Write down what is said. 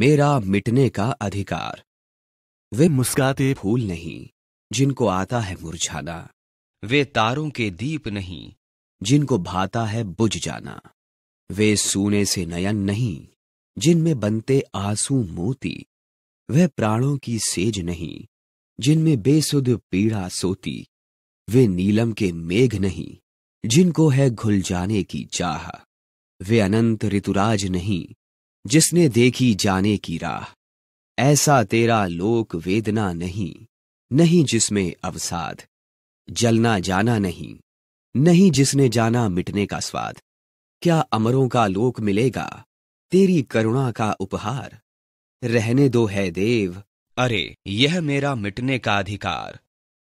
मेरा मिटने का अधिकार वे मुस्काते फूल नहीं जिनको आता है मुरझाना वे तारों के दीप नहीं जिनको भाता है बुझ जाना वे सूने से नयन नहीं जिनमें बनते आंसू मोती वह प्राणों की सेज नहीं जिनमें बेसुध पीड़ा सोती वे नीलम के मेघ नहीं जिनको है घुल जाने की चाह वे अनंत ऋतुराज नहीं जिसने देखी जाने की राह ऐसा तेरा लोक वेदना नहीं नहीं जिसमें अवसाद जलना जाना नहीं नहीं जिसने जाना मिटने का स्वाद क्या अमरों का लोक मिलेगा तेरी करुणा का उपहार रहने दो है देव अरे यह मेरा मिटने का अधिकार